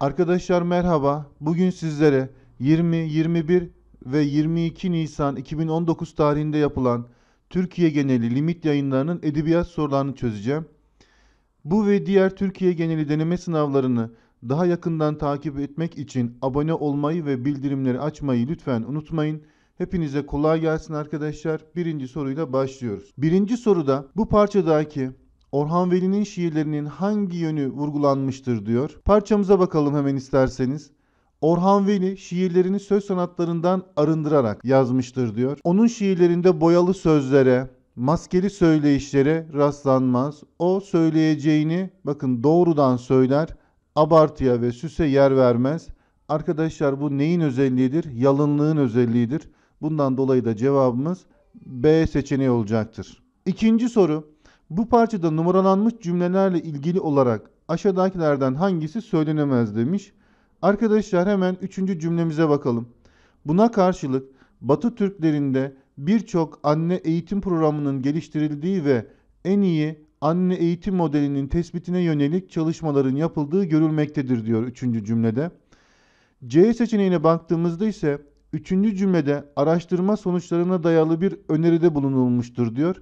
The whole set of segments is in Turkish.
Arkadaşlar merhaba. Bugün sizlere 20, 21 ve 22 Nisan 2019 tarihinde yapılan Türkiye geneli limit yayınlarının edebiyat sorularını çözeceğim. Bu ve diğer Türkiye geneli deneme sınavlarını daha yakından takip etmek için abone olmayı ve bildirimleri açmayı lütfen unutmayın. Hepinize kolay gelsin arkadaşlar. Birinci soruyla başlıyoruz. Birinci soruda bu parçadaki Orhan Veli'nin şiirlerinin hangi yönü vurgulanmıştır diyor. Parçamıza bakalım hemen isterseniz. Orhan Veli şiirlerini söz sanatlarından arındırarak yazmıştır diyor. Onun şiirlerinde boyalı sözlere, maskeli söyleyişlere rastlanmaz. O söyleyeceğini bakın doğrudan söyler, abartıya ve süse yer vermez. Arkadaşlar bu neyin özelliğidir? Yalınlığın özelliğidir. Bundan dolayı da cevabımız B seçeneği olacaktır. İkinci soru bu parçada numaralanmış cümlelerle ilgili olarak aşağıdakilerden hangisi söylenemez demiş. Arkadaşlar hemen üçüncü cümlemize bakalım. Buna karşılık Batı Türklerinde birçok anne eğitim programının geliştirildiği ve en iyi anne eğitim modelinin tespitine yönelik çalışmaların yapıldığı görülmektedir diyor üçüncü cümlede. C seçeneğine baktığımızda ise üçüncü cümlede araştırma sonuçlarına dayalı bir öneride bulunulmuştur diyor.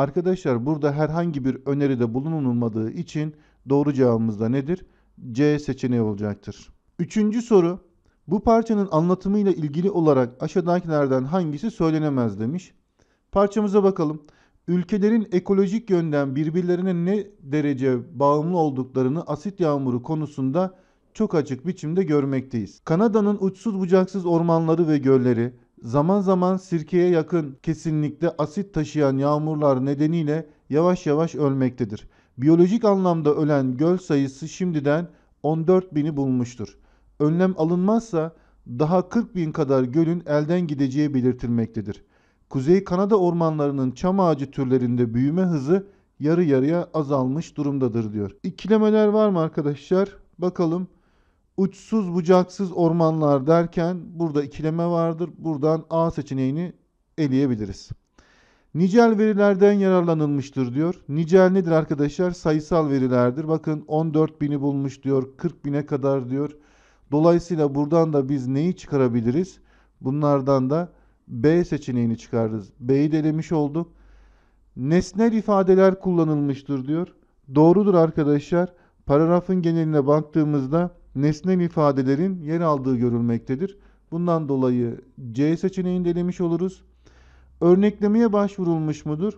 Arkadaşlar burada herhangi bir öneride bulunulmadığı için doğru cevabımız da nedir? C seçeneği olacaktır. Üçüncü soru. Bu parçanın anlatımıyla ilgili olarak aşağıdakilerden hangisi söylenemez demiş. Parçamıza bakalım. Ülkelerin ekolojik yönden birbirlerine ne derece bağımlı olduklarını asit yağmuru konusunda çok açık biçimde görmekteyiz. Kanada'nın uçsuz bucaksız ormanları ve gölleri, Zaman zaman sirkeye yakın kesinlikle asit taşıyan yağmurlar nedeniyle yavaş yavaş ölmektedir. Biyolojik anlamda ölen göl sayısı şimdiden 14 bini bulmuştur. Önlem alınmazsa daha 40 bin kadar gölün elden gideceği belirtilmektedir. Kuzey Kanada ormanlarının çam ağacı türlerinde büyüme hızı yarı yarıya azalmış durumdadır diyor. İkilemeler var mı arkadaşlar? Bakalım uçsuz bucaksız ormanlar derken burada ikileme vardır. Buradan A seçeneğini eleyebiliriz. Nicel verilerden yararlanılmıştır diyor. Nicel nedir arkadaşlar? Sayısal verilerdir. Bakın 14 bini bulmuş diyor. 40 bine kadar diyor. Dolayısıyla buradan da biz neyi çıkarabiliriz? Bunlardan da B seçeneğini çıkarırız. B'yi de elemiş olduk. Nesnel ifadeler kullanılmıştır diyor. Doğrudur arkadaşlar. Paragrafın geneline baktığımızda nesnel ifadelerin yer aldığı görülmektedir. Bundan dolayı C seçeneğini delemiş oluruz. Örneklemeye başvurulmuş mudur?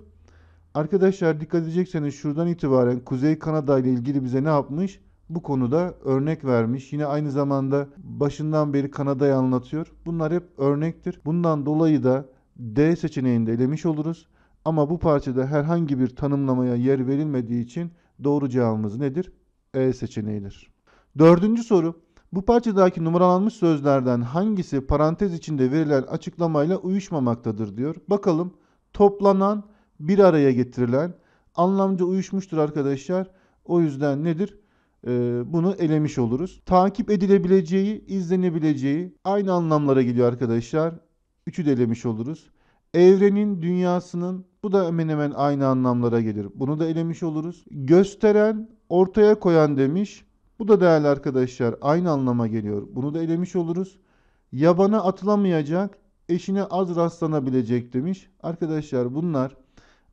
Arkadaşlar dikkat edecekseniz şuradan itibaren Kuzey Kanada ile ilgili bize ne yapmış? Bu konuda örnek vermiş. Yine aynı zamanda başından beri Kanada'yı anlatıyor. Bunlar hep örnektir. Bundan dolayı da D seçeneğini elemiş oluruz. Ama bu parçada herhangi bir tanımlamaya yer verilmediği için doğru cevabımız nedir? E seçeneğidir. Dördüncü soru. Bu parçadaki numaralanmış sözlerden hangisi parantez içinde verilen açıklamayla uyuşmamaktadır diyor. Bakalım toplanan bir araya getirilen anlamca uyuşmuştur arkadaşlar. O yüzden nedir? Ee, bunu elemiş oluruz. Takip edilebileceği, izlenebileceği aynı anlamlara geliyor arkadaşlar. Üçü de elemiş oluruz. Evrenin, dünyasının bu da hemen hemen aynı anlamlara gelir. Bunu da elemiş oluruz. Gösteren, ortaya koyan demiş. Bu da değerli arkadaşlar aynı anlama geliyor. Bunu da elemiş oluruz. Yabana atılamayacak, eşine az rastlanabilecek demiş. Arkadaşlar bunlar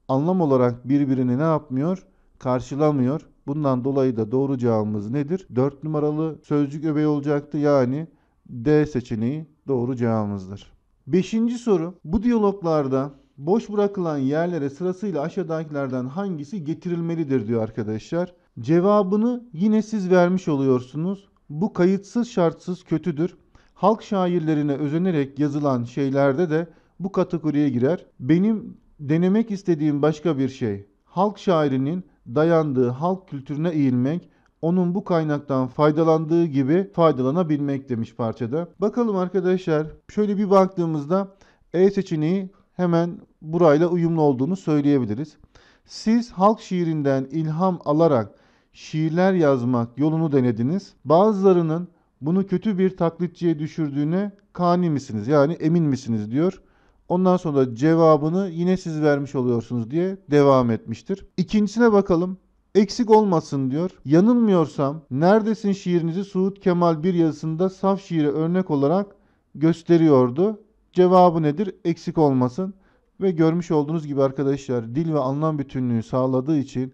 anlam olarak birbirini ne yapmıyor? Karşılamıyor. Bundan dolayı da doğru cevabımız nedir? 4 numaralı sözcük öbeği olacaktı. Yani D seçeneği doğru cevabımızdır. Beşinci soru. Bu diyaloglarda boş bırakılan yerlere sırasıyla aşağıdakilerden hangisi getirilmelidir diyor arkadaşlar. Cevabını yine siz vermiş oluyorsunuz. Bu kayıtsız şartsız kötüdür. Halk şairlerine özenerek yazılan şeylerde de bu kategoriye girer. Benim denemek istediğim başka bir şey. Halk şairinin dayandığı halk kültürüne eğilmek, onun bu kaynaktan faydalandığı gibi faydalanabilmek demiş parçada. Bakalım arkadaşlar şöyle bir baktığımızda E seçeneği hemen burayla uyumlu olduğunu söyleyebiliriz. Siz halk şiirinden ilham alarak şiirler yazmak yolunu denediniz. Bazılarının bunu kötü bir taklitçiye düşürdüğüne kani misiniz? Yani emin misiniz diyor. Ondan sonra cevabını yine siz vermiş oluyorsunuz diye devam etmiştir. İkincisine bakalım. Eksik olmasın diyor. Yanılmıyorsam neredesin şiirinizi Suud Kemal bir yazısında saf şiire örnek olarak gösteriyordu. Cevabı nedir? Eksik olmasın. Ve görmüş olduğunuz gibi arkadaşlar dil ve anlam bütünlüğü sağladığı için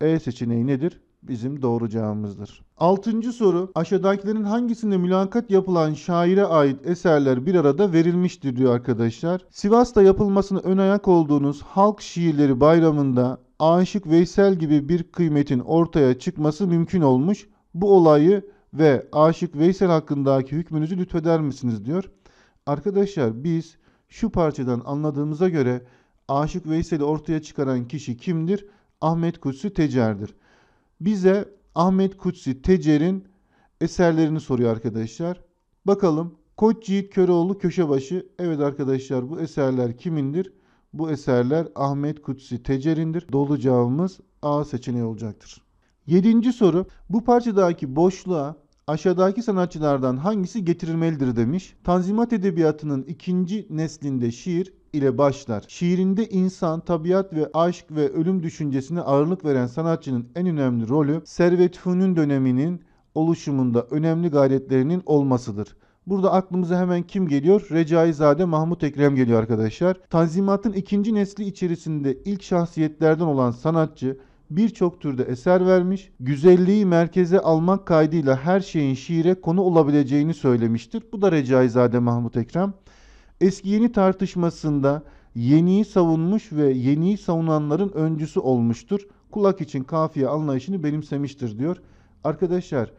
E seçeneği nedir? bizim doğru cevabımızdır. Altıncı soru aşağıdakilerin hangisinde mülakat yapılan şaire ait eserler bir arada verilmiştir diyor arkadaşlar. Sivas'ta yapılmasını ön ayak olduğunuz halk şiirleri bayramında Aşık Veysel gibi bir kıymetin ortaya çıkması mümkün olmuş. Bu olayı ve Aşık Veysel hakkındaki hükmünüzü lütfeder misiniz diyor. Arkadaşlar biz şu parçadan anladığımıza göre Aşık Veysel'i ortaya çıkaran kişi kimdir? Ahmet Kutsi Tecer'dir bize Ahmet Kutsi Tecer'in eserlerini soruyor arkadaşlar. Bakalım Koç Yiğit Köroğlu Köşebaşı. Evet arkadaşlar bu eserler kimindir? Bu eserler Ahmet Kutsi Tecer'indir. Dolu cevabımız A seçeneği olacaktır. Yedinci soru. Bu parçadaki boşluğa aşağıdaki sanatçılardan hangisi getirilmelidir demiş. Tanzimat Edebiyatı'nın ikinci neslinde şiir, ile başlar. Şiirinde insan, tabiat ve aşk ve ölüm düşüncesine ağırlık veren sanatçının en önemli rolü Servet Fünun döneminin oluşumunda önemli gayretlerinin olmasıdır. Burada aklımıza hemen kim geliyor? Recaizade Mahmut Ekrem geliyor arkadaşlar. Tanzimatın ikinci nesli içerisinde ilk şahsiyetlerden olan sanatçı birçok türde eser vermiş, güzelliği merkeze almak kaydıyla her şeyin şiire konu olabileceğini söylemiştir. Bu da Recaizade Mahmut Ekrem eski yeni tartışmasında yeniyi savunmuş ve yeniyi savunanların öncüsü olmuştur. Kulak için kafiye anlayışını benimsemiştir diyor. Arkadaşlar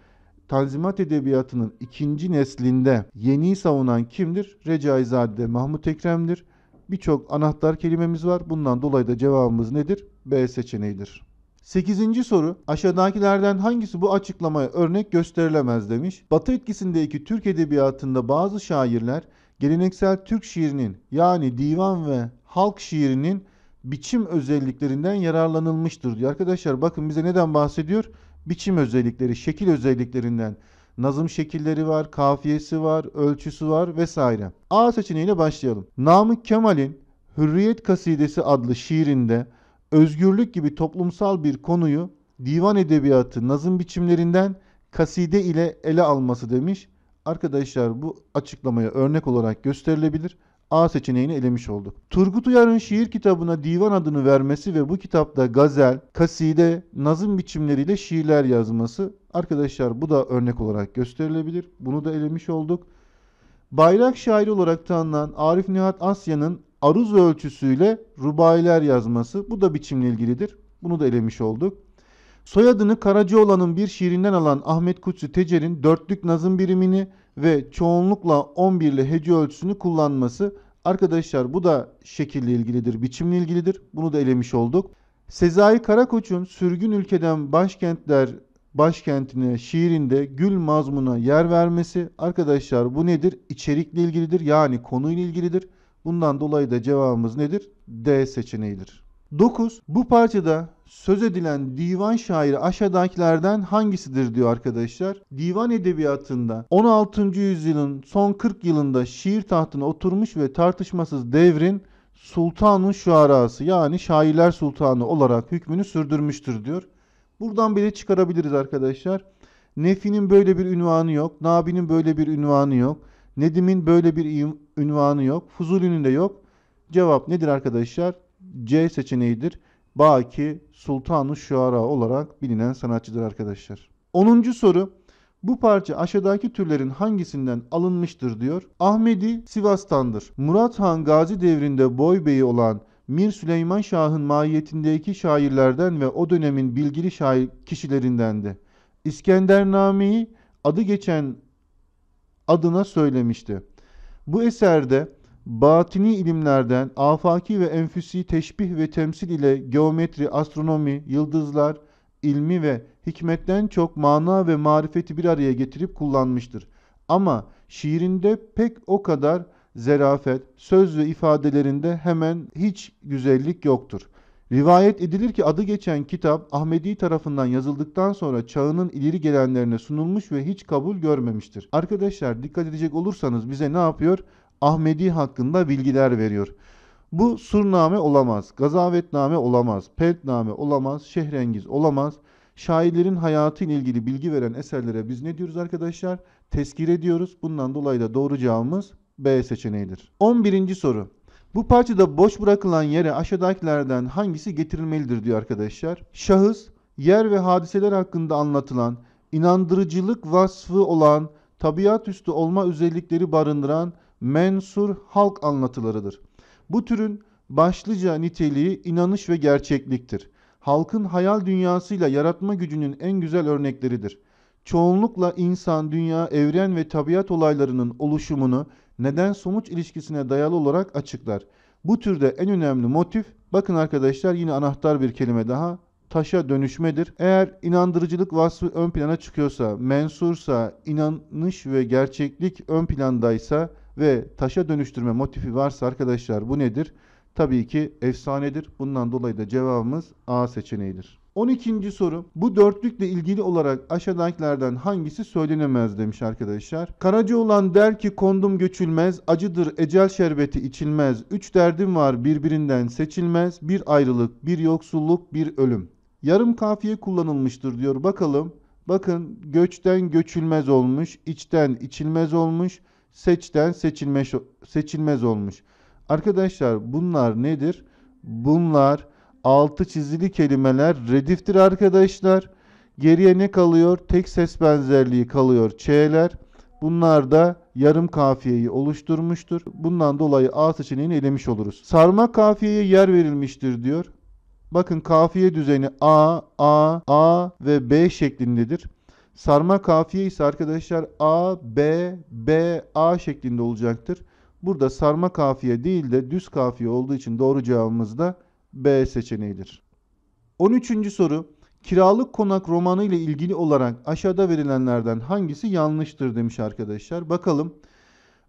Tanzimat Edebiyatı'nın ikinci neslinde yeniyi savunan kimdir? Recaizade Mahmut Ekrem'dir. Birçok anahtar kelimemiz var. Bundan dolayı da cevabımız nedir? B seçeneğidir. Sekizinci soru aşağıdakilerden hangisi bu açıklamaya örnek gösterilemez demiş. Batı etkisindeki Türk edebiyatında bazı şairler geleneksel Türk şiirinin yani divan ve halk şiirinin biçim özelliklerinden yararlanılmıştır diyor. Arkadaşlar bakın bize neden bahsediyor? Biçim özellikleri, şekil özelliklerinden. Nazım şekilleri var, kafiyesi var, ölçüsü var vesaire. A seçeneğiyle başlayalım. Namık Kemal'in Hürriyet Kasidesi adlı şiirinde özgürlük gibi toplumsal bir konuyu divan edebiyatı nazım biçimlerinden kaside ile ele alması demiş. Arkadaşlar bu açıklamaya örnek olarak gösterilebilir. A seçeneğini elemiş olduk. Turgut Uyar'ın şiir kitabına divan adını vermesi ve bu kitapta gazel, kaside, nazım biçimleriyle şiirler yazması arkadaşlar bu da örnek olarak gösterilebilir. Bunu da elemiş olduk. Bayrak şairi olarak tanınan Arif Nihat Asya'nın aruz ölçüsüyle rubayiler yazması bu da biçimle ilgilidir. Bunu da elemiş olduk. Soyadını Karacaoğlan'ın bir şiirinden alan Ahmet Kutsi Tecer'in dörtlük nazım birimini ve çoğunlukla 11'li hece ölçüsünü kullanması arkadaşlar bu da şekille ilgilidir, biçimle ilgilidir. Bunu da elemiş olduk. Sezai Karakoç'un Sürgün Ülkeden Başkentler başkentine şiirinde gül mazmuna yer vermesi arkadaşlar bu nedir? İçerikle ilgilidir yani konuyla ilgilidir. Bundan dolayı da cevabımız nedir? D seçeneğidir. 9. Bu parçada söz edilen divan şairi aşağıdakilerden hangisidir diyor arkadaşlar. Divan edebiyatında 16. yüzyılın son 40 yılında şiir tahtına oturmuş ve tartışmasız devrin Sultanun Şuarası yani şairler sultanı olarak hükmünü sürdürmüştür diyor. Buradan bile çıkarabiliriz arkadaşlar. Nefi'nin böyle bir ünvanı yok. Nabi'nin böyle bir ünvanı yok. Nedim'in böyle bir ünvanı yok. Fuzuli'nin de yok. Cevap nedir arkadaşlar? C seçeneğidir. Baki Sultanı Şuara olarak bilinen sanatçıdır arkadaşlar. 10. soru. Bu parça aşağıdaki türlerin hangisinden alınmıştır diyor. Ahmedi Sivas'tandır. Murat Han Gazi devrinde boy beyi olan Mir Süleyman Şah'ın mahiyetindeki şairlerden ve o dönemin bilgili şair kişilerindendi. İskendername'yi adı geçen adına söylemişti. Bu eserde batini ilimlerden afaki ve enfüsi teşbih ve temsil ile geometri, astronomi, yıldızlar, ilmi ve hikmetten çok mana ve marifeti bir araya getirip kullanmıştır. Ama şiirinde pek o kadar zerafet, söz ve ifadelerinde hemen hiç güzellik yoktur. Rivayet edilir ki adı geçen kitap Ahmedi tarafından yazıldıktan sonra çağının ileri gelenlerine sunulmuş ve hiç kabul görmemiştir. Arkadaşlar dikkat edecek olursanız bize ne yapıyor? Ahmedi hakkında bilgiler veriyor. Bu surname olamaz, gazavetname olamaz, peltname olamaz, şehrengiz olamaz. Şairlerin hayatı ile ilgili bilgi veren eserlere biz ne diyoruz arkadaşlar? Teskir ediyoruz. Bundan dolayı da doğru cevabımız B seçeneğidir. 11. soru. Bu parçada boş bırakılan yere aşağıdakilerden hangisi getirilmelidir diyor arkadaşlar. Şahıs, yer ve hadiseler hakkında anlatılan, inandırıcılık vasfı olan, tabiat üstü olma özellikleri barındıran, mensur halk anlatılarıdır. Bu türün başlıca niteliği inanış ve gerçekliktir. Halkın hayal dünyasıyla yaratma gücünün en güzel örnekleridir. Çoğunlukla insan, dünya, evren ve tabiat olaylarının oluşumunu neden-sonuç ilişkisine dayalı olarak açıklar. Bu türde en önemli motif, bakın arkadaşlar yine anahtar bir kelime daha, taşa dönüşmedir. Eğer inandırıcılık vasfı ön plana çıkıyorsa, mensursa, inanış ve gerçeklik ön plandaysa ve taşa dönüştürme motifi varsa arkadaşlar bu nedir? Tabii ki efsanedir. Bundan dolayı da cevabımız A seçeneğidir. 12. soru. Bu dörtlükle ilgili olarak aşağıdakilerden hangisi söylenemez demiş arkadaşlar. Karaca olan der ki kondum göçülmez, acıdır ecel şerbeti içilmez. Üç derdim var birbirinden seçilmez. Bir ayrılık, bir yoksulluk, bir ölüm. Yarım kafiye kullanılmıştır diyor. Bakalım. Bakın göçten göçülmez olmuş, içten içilmez olmuş seçten seçilmez, seçilmez olmuş. Arkadaşlar bunlar nedir? Bunlar altı çizili kelimeler rediftir arkadaşlar. Geriye ne kalıyor? Tek ses benzerliği kalıyor. Ç'ler. Bunlar da yarım kafiyeyi oluşturmuştur. Bundan dolayı A seçeneğini elemiş oluruz. Sarma kafiyeye yer verilmiştir diyor. Bakın kafiye düzeni A, A, A ve B şeklindedir. Sarma kafiye ise arkadaşlar A, B, B, A şeklinde olacaktır. Burada sarma kafiye değil de düz kafiye olduğu için doğru cevabımız da B seçeneğidir. 13. soru. Kiralık Konak romanı ile ilgili olarak aşağıda verilenlerden hangisi yanlıştır demiş arkadaşlar. Bakalım.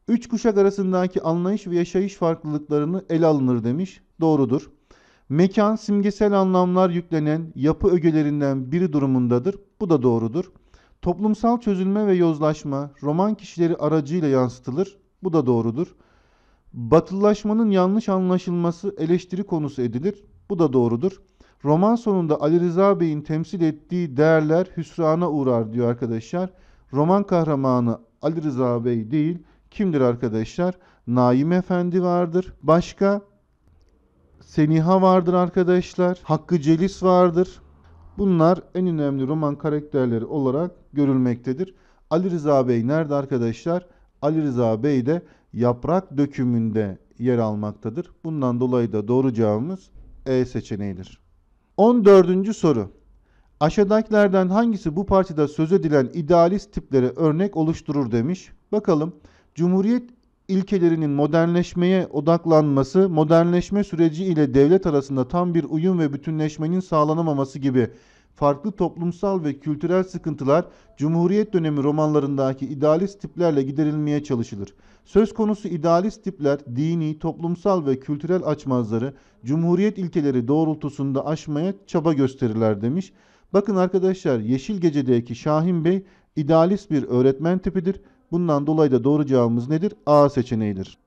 Üç kuşak arasındaki anlayış ve yaşayış farklılıklarını ele alınır demiş. Doğrudur. Mekan simgesel anlamlar yüklenen yapı ögelerinden biri durumundadır. Bu da doğrudur. Toplumsal çözülme ve yozlaşma roman kişileri aracıyla yansıtılır. Bu da doğrudur. Batılılaşmanın yanlış anlaşılması eleştiri konusu edilir. Bu da doğrudur. Roman sonunda Ali Rıza Bey'in temsil ettiği değerler hüsrana uğrar diyor arkadaşlar. Roman kahramanı Ali Rıza Bey değil, kimdir arkadaşlar? Naim Efendi vardır. Başka Seniha vardır arkadaşlar. Hakkı Celis vardır. Bunlar en önemli roman karakterleri olarak görülmektedir. Ali Rıza Bey nerede arkadaşlar? Ali Rıza Bey de yaprak dökümünde yer almaktadır. Bundan dolayı da doğru cevabımız E seçeneğidir. 14. soru. Aşağıdakilerden hangisi bu partide söz edilen idealist tiplere örnek oluşturur demiş. Bakalım Cumhuriyet ilkelerinin modernleşmeye odaklanması, modernleşme süreci ile devlet arasında tam bir uyum ve bütünleşmenin sağlanamaması gibi farklı toplumsal ve kültürel sıkıntılar Cumhuriyet dönemi romanlarındaki idealist tiplerle giderilmeye çalışılır. Söz konusu idealist tipler dini, toplumsal ve kültürel açmazları Cumhuriyet ilkeleri doğrultusunda aşmaya çaba gösterirler demiş. Bakın arkadaşlar Yeşil Gece'deki Şahin Bey idealist bir öğretmen tipidir Bundan dolayı da doğru cevabımız nedir? A seçeneğidir.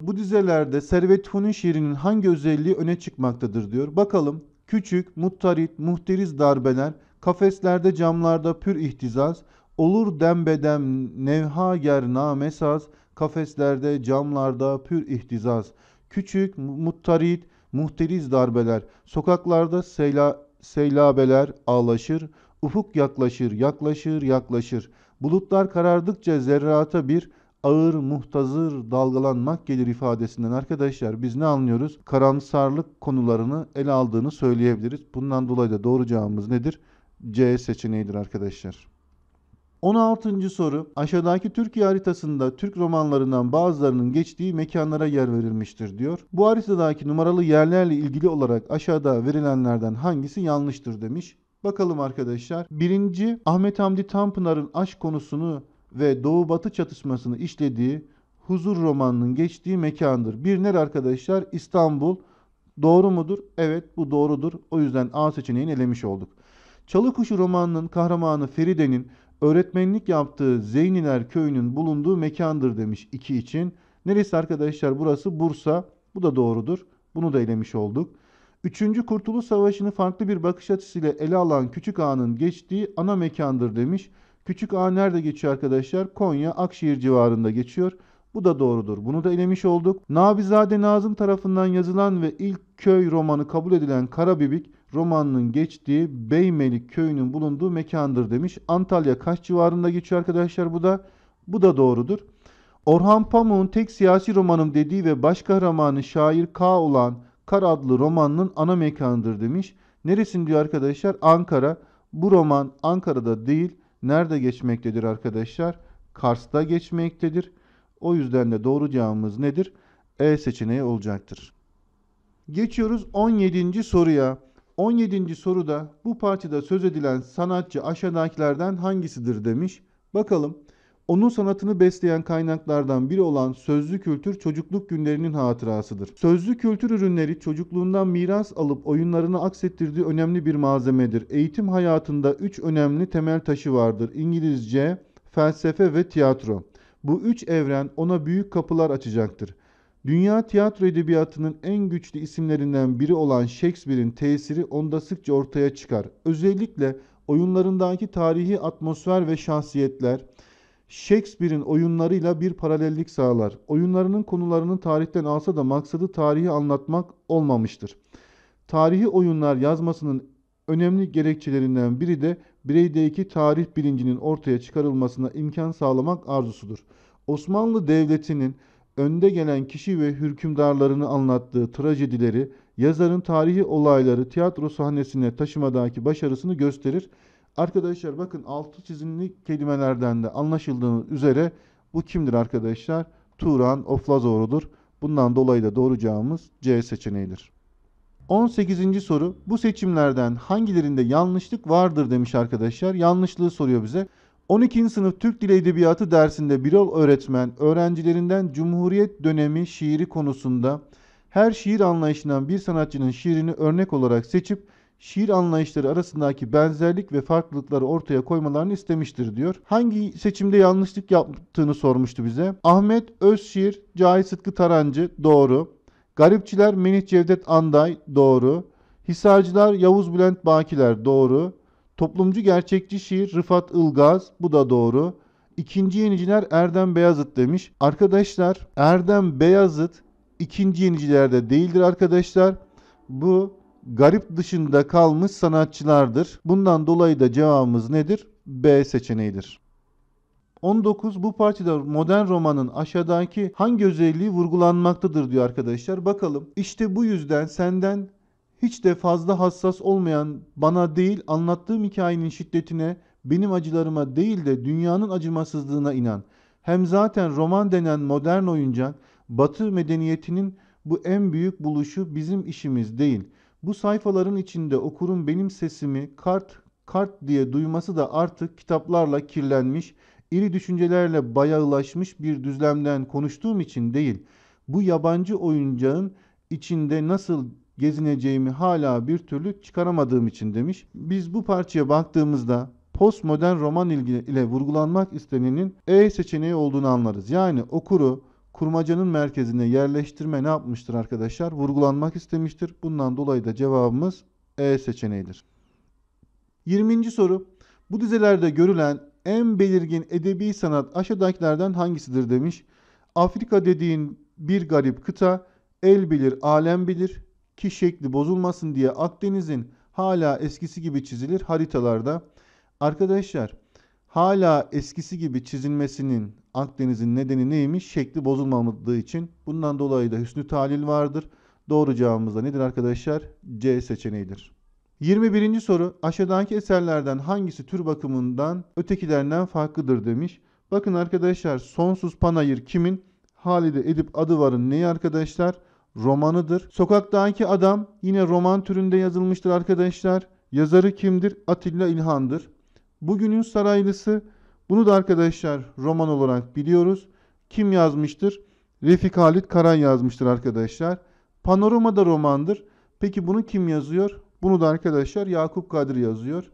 Bu dizelerde Servet Fünun şiirinin hangi özelliği öne çıkmaktadır diyor. Bakalım küçük, muttarit, muhteriz darbeler, kafeslerde camlarda pür ihtizaz, olur dembedem nevha ger namesaz, kafeslerde camlarda pür ihtizaz, küçük, muttarit, muhteriz darbeler, sokaklarda seyla, seylabeler ağlaşır, ufuk yaklaşır, yaklaşır, yaklaşır, Bulutlar karardıkça zerrata bir ağır muhtazır dalgalanmak gelir ifadesinden arkadaşlar biz ne anlıyoruz? Karamsarlık konularını ele aldığını söyleyebiliriz. Bundan dolayı da doğru cevabımız nedir? C seçeneğidir arkadaşlar. 16. soru aşağıdaki Türkiye haritasında Türk romanlarından bazılarının geçtiği mekanlara yer verilmiştir diyor. Bu haritadaki numaralı yerlerle ilgili olarak aşağıda verilenlerden hangisi yanlıştır demiş. Bakalım arkadaşlar. Birinci Ahmet Hamdi Tanpınar'ın aşk konusunu ve Doğu Batı çatışmasını işlediği Huzur romanının geçtiği mekandır. Bir ner arkadaşlar İstanbul. Doğru mudur? Evet bu doğrudur. O yüzden A seçeneğini elemiş olduk. Çalıkuşu romanının kahramanı Feride'nin öğretmenlik yaptığı Zeyniler köyünün bulunduğu mekandır demiş 2 için. Neresi arkadaşlar? Burası Bursa. Bu da doğrudur. Bunu da elemiş olduk. Üçüncü Kurtuluş Savaşı'nı farklı bir bakış açısıyla ele alan Küçük Ağa'nın geçtiği ana mekandır demiş. Küçük Ağa nerede geçiyor arkadaşlar? Konya Akşehir civarında geçiyor. Bu da doğrudur. Bunu da elemiş olduk. Nabizade Nazım tarafından yazılan ve ilk köy romanı kabul edilen Karabibik romanının geçtiği Beymelik köyünün bulunduğu mekandır demiş. Antalya Kaş civarında geçiyor arkadaşlar bu da. Bu da doğrudur. Orhan Pamuk'un tek siyasi romanım dediği ve baş kahramanı şair K olan Kar adlı romanının ana mekanıdır demiş. Neresin diyor arkadaşlar? Ankara. Bu roman Ankara'da değil, nerede geçmektedir arkadaşlar? Kars'ta geçmektedir. O yüzden de doğru cevabımız nedir? E seçeneği olacaktır. Geçiyoruz 17. soruya. 17. soruda bu parçada söz edilen sanatçı aşağıdakilerden hangisidir demiş. Bakalım onun sanatını besleyen kaynaklardan biri olan sözlü kültür çocukluk günlerinin hatırasıdır. Sözlü kültür ürünleri çocukluğundan miras alıp oyunlarını aksettirdiği önemli bir malzemedir. Eğitim hayatında üç önemli temel taşı vardır. İngilizce, felsefe ve tiyatro. Bu üç evren ona büyük kapılar açacaktır. Dünya tiyatro edebiyatının en güçlü isimlerinden biri olan Shakespeare'in tesiri onda sıkça ortaya çıkar. Özellikle oyunlarındaki tarihi atmosfer ve şahsiyetler, Shakespeare'in oyunlarıyla bir paralellik sağlar. Oyunlarının konularının tarihten alsa da maksadı tarihi anlatmak olmamıştır. Tarihi oyunlar yazmasının önemli gerekçelerinden biri de bireydeki tarih bilincinin ortaya çıkarılmasına imkan sağlamak arzusudur. Osmanlı Devleti'nin önde gelen kişi ve hükümdarlarını anlattığı trajedileri, yazarın tarihi olayları tiyatro sahnesine taşımadaki başarısını gösterir Arkadaşlar bakın altı çizimli kelimelerden de anlaşıldığı üzere bu kimdir arkadaşlar? Turan Oflazoğlu'dur. Bundan dolayı da doğru cevabımız C seçeneğidir. 18. soru bu seçimlerden hangilerinde yanlışlık vardır demiş arkadaşlar. Yanlışlığı soruyor bize. 12. sınıf Türk Dili Edebiyatı dersinde Birol öğretmen öğrencilerinden Cumhuriyet dönemi şiiri konusunda her şiir anlayışından bir sanatçının şiirini örnek olarak seçip şiir anlayışları arasındaki benzerlik ve farklılıkları ortaya koymalarını istemiştir diyor. Hangi seçimde yanlışlık yaptığını sormuştu bize. Ahmet Özşiir, Cahit Sıtkı Tarancı doğru. Garipçiler Melih Cevdet Anday doğru. Hisarcılar Yavuz Bülent Bakiler doğru. Toplumcu gerçekçi şiir Rıfat Ilgaz bu da doğru. İkinci yeniciler Erdem Beyazıt demiş. Arkadaşlar Erdem Beyazıt ikinci yenicilerde değildir arkadaşlar. Bu garip dışında kalmış sanatçılardır. Bundan dolayı da cevabımız nedir? B seçeneğidir. 19 bu parçada modern romanın aşağıdaki hangi özelliği vurgulanmaktadır diyor arkadaşlar. Bakalım. İşte bu yüzden senden hiç de fazla hassas olmayan bana değil anlattığım hikayenin şiddetine, benim acılarıma değil de dünyanın acımasızlığına inan. Hem zaten roman denen modern oyuncak batı medeniyetinin bu en büyük buluşu bizim işimiz değil.'' Bu sayfaların içinde okurun benim sesimi kart kart diye duyması da artık kitaplarla kirlenmiş, iri düşüncelerle bayağılaşmış bir düzlemden konuştuğum için değil, bu yabancı oyuncağın içinde nasıl gezineceğimi hala bir türlü çıkaramadığım için demiş. Biz bu parçaya baktığımızda postmodern roman ile vurgulanmak istenenin E seçeneği olduğunu anlarız. Yani okuru kurmacanın merkezine yerleştirme ne yapmıştır arkadaşlar? Vurgulanmak istemiştir. Bundan dolayı da cevabımız E seçeneğidir. 20. soru. Bu dizelerde görülen en belirgin edebi sanat aşağıdakilerden hangisidir demiş. Afrika dediğin bir garip kıta, el bilir alem bilir ki şekli bozulmasın diye Akdeniz'in hala eskisi gibi çizilir haritalarda. Arkadaşlar hala eskisi gibi çizilmesinin Akdeniz'in nedeni neymiş? Şekli bozulmadığı için. Bundan dolayı da hüsnü talil vardır. Doğru cevabımız da nedir arkadaşlar? C seçeneğidir. 21. soru aşağıdaki eserlerden hangisi tür bakımından ötekilerinden farklıdır demiş. Bakın arkadaşlar Sonsuz Panayır kimin? Halide Edip Adıvar'ın neyi arkadaşlar? Romanıdır. Sokaktaki Adam yine roman türünde yazılmıştır arkadaşlar. Yazarı kimdir? Atilla İlhan'dır bugünün saraylısı. Bunu da arkadaşlar roman olarak biliyoruz. Kim yazmıştır? Refik Halit Karan yazmıştır arkadaşlar. Panorama da romandır. Peki bunu kim yazıyor? Bunu da arkadaşlar Yakup Kadri yazıyor.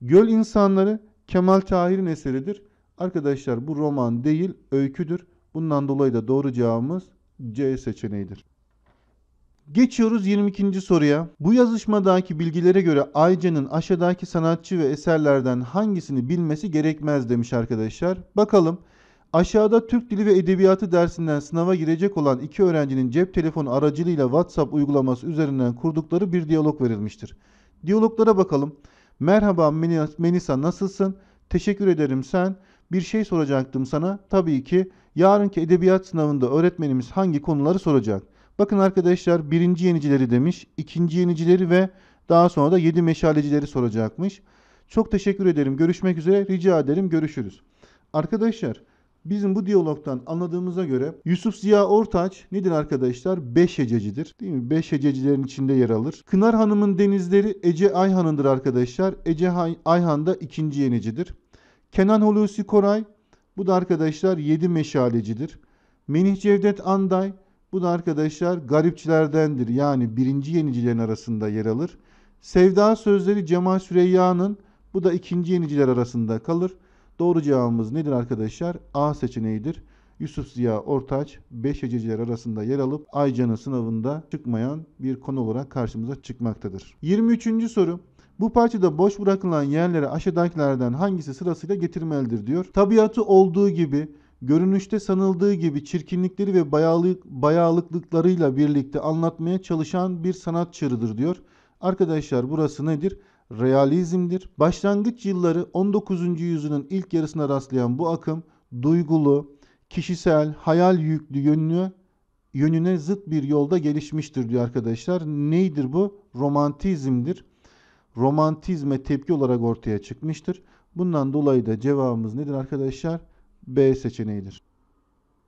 Göl İnsanları Kemal Tahir'in eseridir. Arkadaşlar bu roman değil öyküdür. Bundan dolayı da doğru cevabımız C seçeneğidir. Geçiyoruz 22. soruya. Bu yazışmadaki bilgilere göre Ayca'nın aşağıdaki sanatçı ve eserlerden hangisini bilmesi gerekmez demiş arkadaşlar. Bakalım. Aşağıda Türk Dili ve Edebiyatı dersinden sınava girecek olan iki öğrencinin cep telefonu aracılığıyla WhatsApp uygulaması üzerinden kurdukları bir diyalog verilmiştir. Diyaloglara bakalım. Merhaba Menisa nasılsın? Teşekkür ederim sen. Bir şey soracaktım sana. Tabii ki yarınki edebiyat sınavında öğretmenimiz hangi konuları soracak? Bakın arkadaşlar birinci yenicileri demiş, ikinci yenicileri ve daha sonra da yedi meşalecileri soracakmış. Çok teşekkür ederim. Görüşmek üzere. Rica ederim. Görüşürüz. Arkadaşlar Bizim bu diyalogtan anladığımıza göre Yusuf Ziya Ortaç nedir arkadaşlar? Beş hececidir. Değil mi? Beş hececilerin içinde yer alır. Kınar Hanım'ın denizleri Ece Ayhan'ındır arkadaşlar. Ece Ayhan da ikinci yenicidir. Kenan Hulusi Koray bu da arkadaşlar yedi meşalecidir. Menih Cevdet Anday bu da arkadaşlar garipçilerdendir. Yani birinci yenicilerin arasında yer alır. Sevda sözleri Cemal Süreyya'nın bu da ikinci yeniciler arasında kalır. Doğru cevabımız nedir arkadaşlar? A seçeneğidir. Yusuf Ziya Ortaç 5 yeniciler arasında yer alıp Aycan'ın sınavında çıkmayan bir konu olarak karşımıza çıkmaktadır. 23. soru. Bu parçada boş bırakılan yerlere aşağıdakilerden hangisi sırasıyla getirmelidir diyor. Tabiatı olduğu gibi görünüşte sanıldığı gibi çirkinlikleri ve bayağılık, bayağılıklıklarıyla birlikte anlatmaya çalışan bir sanat çığırıdır diyor. Arkadaşlar burası nedir? Realizmdir. Başlangıç yılları 19. yüzyılın ilk yarısına rastlayan bu akım duygulu, kişisel, hayal yüklü yönlü yönüne zıt bir yolda gelişmiştir diyor arkadaşlar. Neydir bu? Romantizmdir. Romantizme tepki olarak ortaya çıkmıştır. Bundan dolayı da cevabımız nedir arkadaşlar? B seçeneğidir.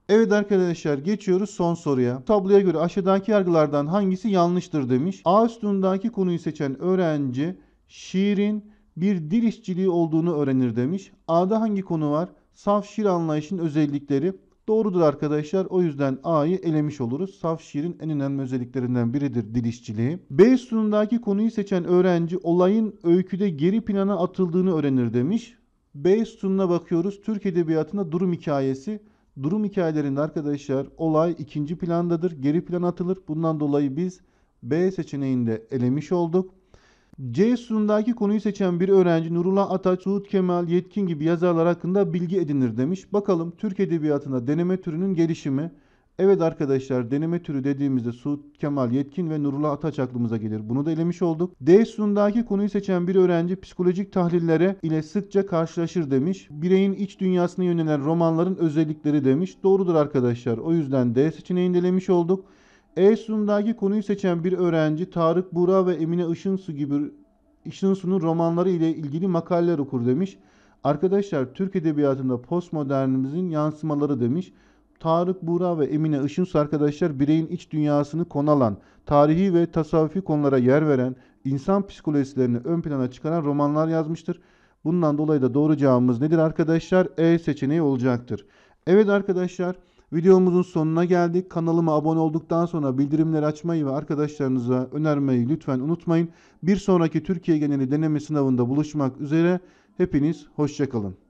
Evet arkadaşlar geçiyoruz son soruya. Tabloya göre aşağıdaki yargılardan hangisi yanlıştır demiş. A üstündeki konuyu seçen öğrenci şiirin bir dil işçiliği olduğunu öğrenir demiş. A'da hangi konu var? Saf şiir anlayışının özellikleri. Doğrudur arkadaşlar. O yüzden A'yı elemiş oluruz. Saf şiirin en önemli özelliklerinden biridir dil işçiliği. B sunumdaki konuyu seçen öğrenci olayın öyküde geri plana atıldığını öğrenir demiş. B sütununa bakıyoruz. Türk Edebiyatı'nda durum hikayesi. Durum hikayelerinde arkadaşlar olay ikinci plandadır. Geri plan atılır. Bundan dolayı biz B seçeneğinde elemiş olduk. C sütundaki konuyu seçen bir öğrenci Nurullah Ataç, Suud Kemal, Yetkin gibi yazarlar hakkında bilgi edinir demiş. Bakalım Türk Edebiyatı'nda deneme türünün gelişimi Evet arkadaşlar deneme türü dediğimizde Suud Kemal Yetkin ve Nurullah Ataç aklımıza gelir. Bunu da elemiş olduk. D sunumdaki konuyu seçen bir öğrenci psikolojik tahlillere ile sıkça karşılaşır demiş. Bireyin iç dünyasına yönelen romanların özellikleri demiş. Doğrudur arkadaşlar. O yüzden D seçeneğini elemiş olduk. E sunumdaki konuyu seçen bir öğrenci Tarık Bura ve Emine Işınsu gibi Işınsu'nun romanları ile ilgili makaleler okur demiş. Arkadaşlar Türk Edebiyatı'nda postmodernimizin yansımaları demiş. Tarık Buğra ve Emine Işınsu arkadaşlar bireyin iç dünyasını konalan, tarihi ve tasavvufi konulara yer veren, insan psikolojilerini ön plana çıkaran romanlar yazmıştır. Bundan dolayı da doğru cevabımız nedir arkadaşlar? E seçeneği olacaktır. Evet arkadaşlar videomuzun sonuna geldik. Kanalıma abone olduktan sonra bildirimleri açmayı ve arkadaşlarınıza önermeyi lütfen unutmayın. Bir sonraki Türkiye geneli deneme sınavında buluşmak üzere. Hepiniz hoşçakalın.